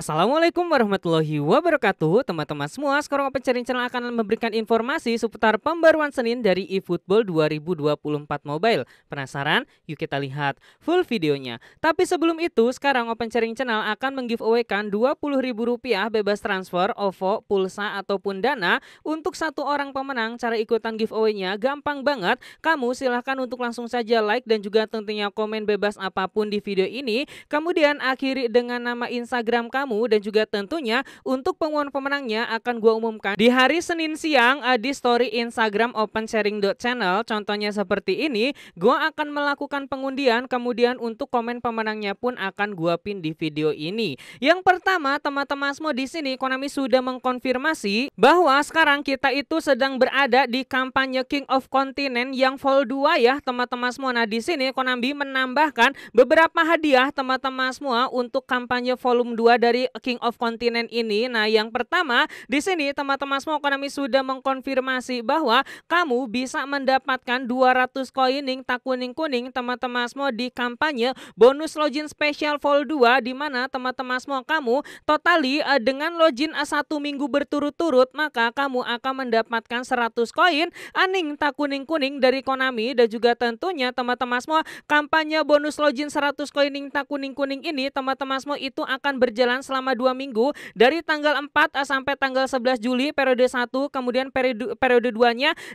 Assalamualaikum warahmatullahi wabarakatuh Teman-teman semua, sekarang Open Sharing Channel akan memberikan informasi seputar pembaruan Senin dari eFootball 2024 Mobile Penasaran? Yuk kita lihat full videonya Tapi sebelum itu, sekarang Open Sharing Channel akan kan Rp20.000 bebas transfer, OVO, pulsa, ataupun dana Untuk satu orang pemenang, cara ikutan giveaway-nya gampang banget Kamu silahkan untuk langsung saja like dan juga tentunya komen bebas apapun di video ini Kemudian akhiri dengan nama Instagram kamu kamu dan juga tentunya untuk pengumuman pemenangnya akan gue umumkan di hari Senin siang eh, di story Instagram Open Sharing channel Contohnya seperti ini, gue akan melakukan pengundian kemudian untuk komen pemenangnya pun akan gue pin di video ini. Yang pertama teman-teman semua di sini Konami sudah mengkonfirmasi bahwa sekarang kita itu sedang berada di kampanye King of Continent yang Vol 2 ya teman-teman semua. Nah di sini Konami menambahkan beberapa hadiah teman-teman semua untuk kampanye volume 2 dari dari King of Continent ini. Nah, yang pertama di sini teman-teman semua kami sudah mengkonfirmasi bahwa kamu bisa mendapatkan 200 koining tak kuning-kuning teman-teman semua di kampanye bonus login special vol 2 di mana teman-teman semua kamu totali eh, dengan login eh, satu minggu berturut-turut maka kamu akan mendapatkan 100 koin aning eh, tak kuning-kuning dari Konami dan juga tentunya teman-teman semua kampanye bonus login 100 koining tak kuning-kuning ini teman-teman semua itu akan berjalan selama dua minggu dari tanggal 4 eh, sampai tanggal 11 Juli periode 1 kemudian periode periode 2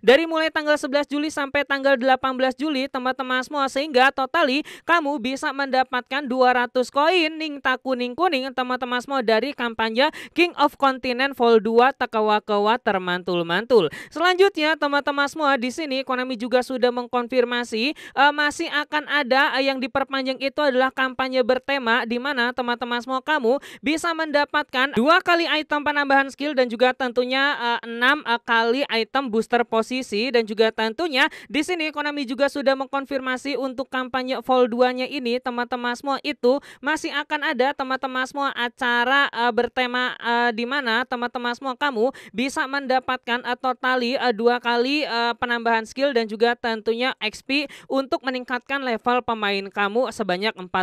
dari mulai tanggal 11 Juli sampai tanggal 18 Juli teman-teman semua sehingga totali kamu bisa mendapatkan 200 koin ning tak kuning kuning teman-teman semua dari kampanye King of Continent Vol 2 tekawa-kawa termantul-mantul. Selanjutnya teman-teman semua di sini Konami juga sudah mengkonfirmasi uh, masih akan ada eh, yang diperpanjang itu adalah kampanye bertema di mana teman-teman semua kamu bisa mendapatkan dua kali item penambahan skill dan juga tentunya eh, enam uh, kali item booster posisi dan juga tentunya di sini Konami juga sudah mengkonfirmasi untuk kampanye Vol 2-nya ini teman-teman semua itu masih akan ada teman-teman semua acara uh, bertema uh, di mana teman-teman semua kamu bisa mendapatkan uh, totali uh, dua kali uh, penambahan skill dan juga tentunya XP untuk meningkatkan level pemain kamu sebanyak 40.000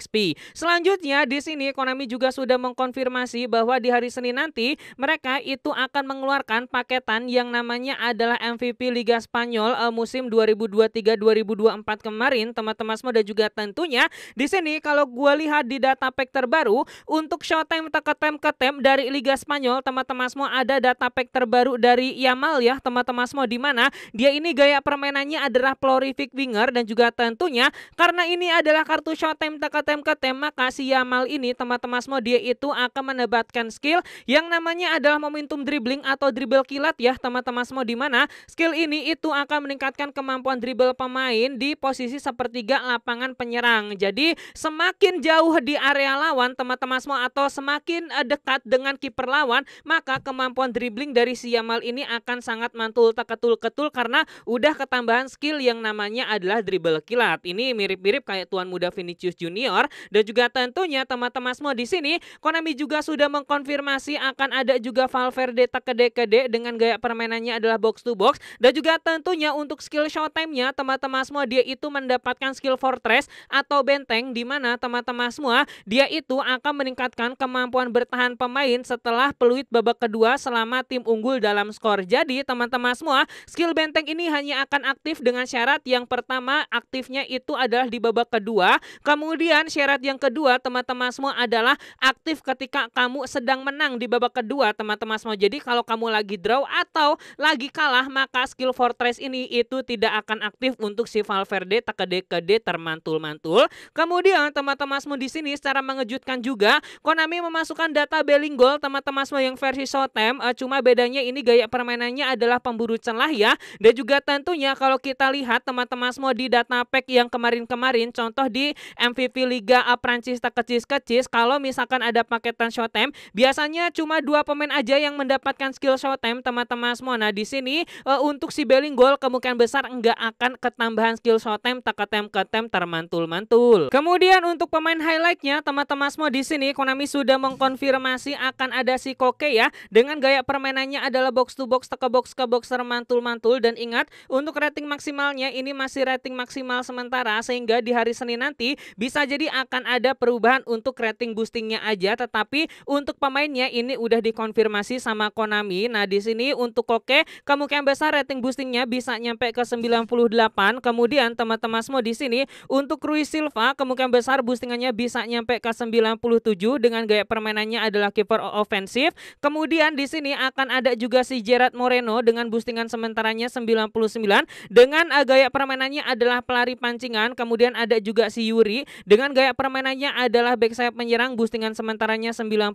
XP. Selanjutnya di sini Konami kami juga sudah mengkonfirmasi bahwa di hari Senin nanti mereka itu akan mengeluarkan paketan yang namanya adalah MVP Liga Spanyol uh, musim 2023-2024 kemarin teman-teman semua dan juga tentunya di sini kalau gue lihat di data pack terbaru untuk showtime teketem ketem dari Liga Spanyol teman-teman semua ada data pack terbaru dari Yamal ya teman-teman semua di mana dia ini gaya permainannya adalah prolific winger dan juga tentunya karena ini adalah kartu showtime teketem ketem maka si Yamal ini teman-teman Mas dia itu akan mendapatkan skill yang namanya adalah momentum dribbling atau dribble kilat ya teman-teman semua di mana skill ini itu akan meningkatkan kemampuan dribble pemain di posisi sepertiga lapangan penyerang. Jadi semakin jauh di area lawan teman-teman semua atau semakin eh, dekat dengan kiper lawan maka kemampuan dribbling dari si Yamal ini akan sangat mantul teketul-ketul karena udah ketambahan skill yang namanya adalah dribble kilat. Ini mirip-mirip kayak tuan muda Vinicius Junior dan juga tentunya teman-teman semua di di sini Konami juga sudah mengkonfirmasi akan ada juga Valverde tak kede dengan gaya permainannya adalah box to box dan juga tentunya untuk skill showtime time-nya teman-teman semua dia itu mendapatkan skill fortress atau benteng di mana teman-teman semua dia itu akan meningkatkan kemampuan bertahan pemain setelah peluit babak kedua selama tim unggul dalam skor. Jadi teman-teman semua skill benteng ini hanya akan aktif dengan syarat yang pertama aktifnya itu adalah di babak kedua. Kemudian syarat yang kedua teman-teman semua adalah adalah aktif ketika kamu sedang menang di babak kedua teman-teman semua. Jadi kalau kamu lagi draw atau lagi kalah maka skill fortress ini itu tidak akan aktif untuk si Valverde tekede-kede termantul-mantul. Kemudian teman-teman semua di sini secara mengejutkan juga Konami memasukkan data Bellinggol teman-teman semua yang versi Shotem uh, eh, cuma bedanya ini gaya permainannya adalah pemburu celah ya dan juga tentunya kalau kita lihat teman-teman semua di data pack yang kemarin-kemarin contoh di MVP Liga eh, Prancis kecis kecis kalau misalkan ada paketan short time, biasanya cuma dua pemain aja yang mendapatkan skill short time, teman-teman semua. Nah, di sini uh, untuk si Bellinghol kemungkinan besar nggak akan ketambahan skill short time, teketem ketem termantul-mantul. Kemudian untuk pemain highlightnya, teman-teman semua di sini Konami sudah mengkonfirmasi akan ada si Koke ya dengan gaya permainannya adalah box to box, teke box ke box termantul-mantul dan ingat untuk rating maksimalnya ini masih rating maksimal sementara sehingga di hari Senin nanti bisa jadi akan ada perubahan untuk rating boost castingnya aja tetapi untuk pemainnya ini udah dikonfirmasi sama Konami. Nah, di sini untuk Koke kemungkinan besar, rating boostingnya bisa nyampe ke 98. Kemudian teman-teman semua di sini untuk Rui Silva kemungkinan besar boostingannya bisa nyampe ke 97 dengan gaya permainannya adalah kiper ofensif. Kemudian di sini akan ada juga si Gerard Moreno dengan boostingan sementaranya 99 dengan eh, gaya permainannya adalah pelari pancingan. Kemudian ada juga si Yuri dengan gaya permainannya adalah back sayap menyerang postingan sementaranya 97.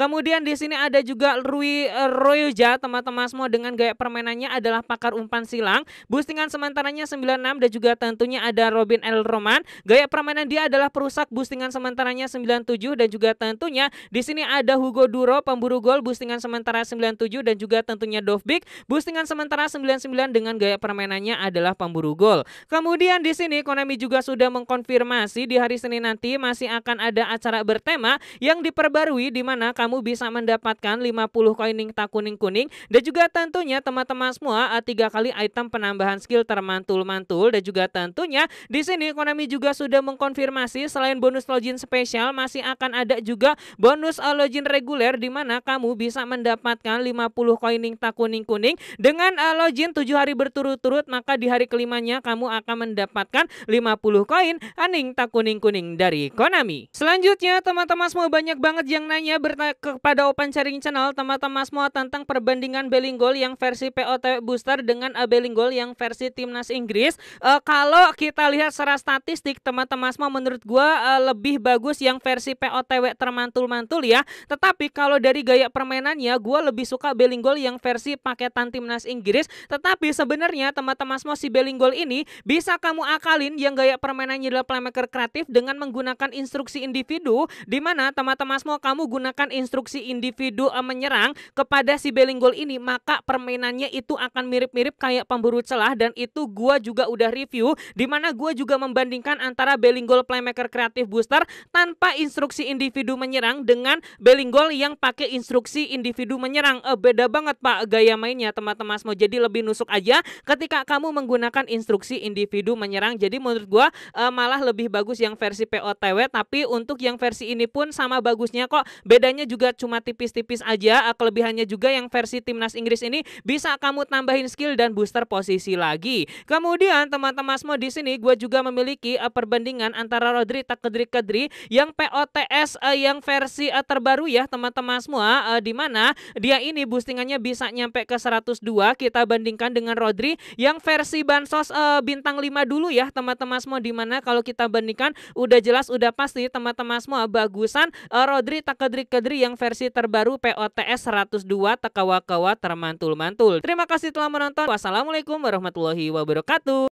Kemudian di sini ada juga Rui eh, Royoja teman-teman semua dengan gaya permainannya adalah pakar umpan silang. Boostingan sementaranya 96 dan juga tentunya ada Robin L. Roman. Gaya permainan dia adalah perusak boostingan sementaranya 97 dan juga tentunya di sini ada Hugo Duro pemburu gol boostingan sementara 97 dan juga tentunya Dovbik boostingan sementara 99 dengan gaya permainannya adalah pemburu gol. Kemudian di sini Konami juga sudah mengkonfirmasi di hari Senin nanti masih akan ada acara bertema yang diperbarui di mana kamu bisa mendapatkan 50 koin tak kuning-kuning dan juga tentunya teman-teman semua eh, tiga kali item penambahan skill termantul-mantul dan juga tentunya di sini Konami juga sudah mengkonfirmasi selain bonus login spesial masih akan ada juga bonus eh, login reguler di mana kamu bisa mendapatkan 50 koin tak kuning-kuning dengan eh, login tujuh hari berturut-turut maka di hari kelimanya kamu akan mendapatkan 50 koin aning tak kuning-kuning dari Konami. Selanjutnya teman-teman semua banyak banget yang nanya kepada Open Sharing Channel teman-teman semua tentang perbandingan Bellinghol yang versi POTW Booster dengan eh, Bellinghol yang versi Timnas Inggris. Uh, kalau kita lihat secara statistik teman-teman semua menurut gua uh, lebih bagus yang versi POTW termantul-mantul ya. Tetapi kalau dari gaya permainannya gua lebih suka Bellinghol yang versi paketan Timnas Inggris. Tetapi sebenarnya teman-teman semua si Bellinghol ini bisa kamu akalin yang gaya permainannya adalah playmaker kreatif dengan menggunakan instruksi individu dimana di mana teman-teman semua kamu gunakan instruksi individu eh, menyerang kepada si Bellinggol ini maka permainannya itu akan mirip-mirip kayak pemburu celah dan itu gua juga udah review di mana gua juga membandingkan antara Bellinggol playmaker kreatif booster tanpa instruksi individu menyerang dengan Bellinggol yang pakai instruksi individu menyerang eh, beda banget Pak gaya mainnya teman-teman semua jadi lebih nusuk aja ketika kamu menggunakan instruksi individu menyerang jadi menurut gua eh, malah lebih bagus yang versi POTW tapi untuk yang versi ini pun sama bagusnya kok. Bedanya juga cuma tipis-tipis aja. Eh, kelebihannya juga yang versi timnas Inggris ini bisa kamu tambahin skill dan booster posisi lagi. Kemudian teman-teman semua di sini gue juga memiliki uh, perbandingan antara Rodri Takedri Kedri yang POTS uh, eh, yang versi uh, terbaru ya teman-teman semua uh, di mana dia ini boostingannya bisa nyampe ke 102 kita bandingkan dengan Rodri yang versi bansos uh, bintang 5 dulu ya teman-teman semua di mana kalau kita bandingkan udah jelas udah pasti teman-teman semua semua bagusan eh, Rodri takedri kedri yang versi terbaru POTS 102 tekawa-kawa termantul-mantul. Terima kasih telah menonton. Wassalamualaikum warahmatullahi wabarakatuh.